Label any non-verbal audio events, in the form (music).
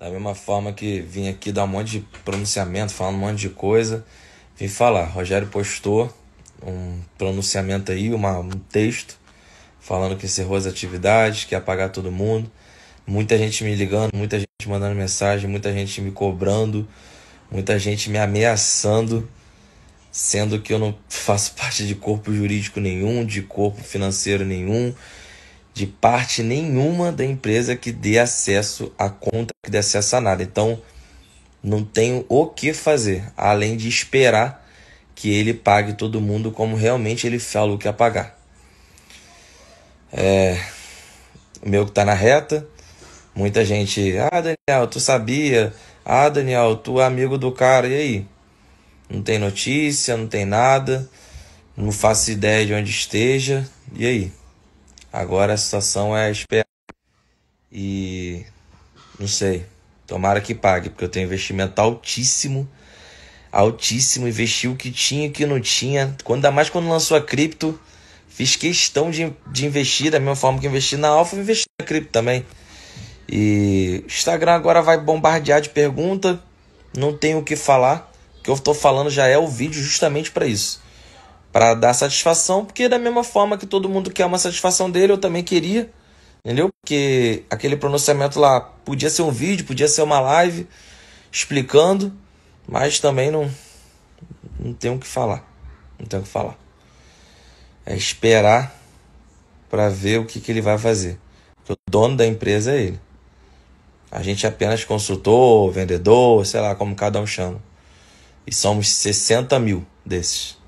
Da mesma forma que vim aqui dar um monte de pronunciamento, falando um monte de coisa, vim falar. Rogério postou um pronunciamento aí, uma, um texto, falando que encerrou as atividades, que ia apagar todo mundo. Muita gente me ligando, muita gente mandando mensagem, muita gente me cobrando, muita gente me ameaçando, sendo que eu não (laughs) faço parte de corpo jurídico nenhum, de corpo financeiro nenhum, de parte nenhuma da empresa que dê acesso à conta, que dê acesso a nada. Então, não tenho o que fazer, além de esperar que ele pague todo mundo como realmente ele falou que ia pagar. É, o meu que está na reta, muita gente, ah Daniel, tu sabia? Ah Daniel, tu é amigo do cara, e aí? Não tem notícia, não tem nada, não faço ideia de onde esteja, e aí? Agora a situação é esperar. E não sei. Tomara que pague, porque eu tenho investimento altíssimo. Altíssimo, investi o que tinha e o que não tinha. Quando, ainda mais quando lançou a cripto, fiz questão de, de investir, da mesma forma que investi na Alfa, investi na cripto também. E Instagram agora vai bombardear de pergunta. Não tenho o que falar. O que eu estou falando já é o vídeo justamente para isso para dar satisfação, porque da mesma forma que todo mundo quer uma satisfação dele, eu também queria, entendeu? Porque aquele pronunciamento lá podia ser um vídeo, podia ser uma live explicando, mas também não não tenho o que falar. Não tenho o que falar. É esperar para ver o que, que ele vai fazer. Porque o dono da empresa é ele. A gente é apenas consultor, vendedor, sei lá como cada um chama. E somos 60 mil desses.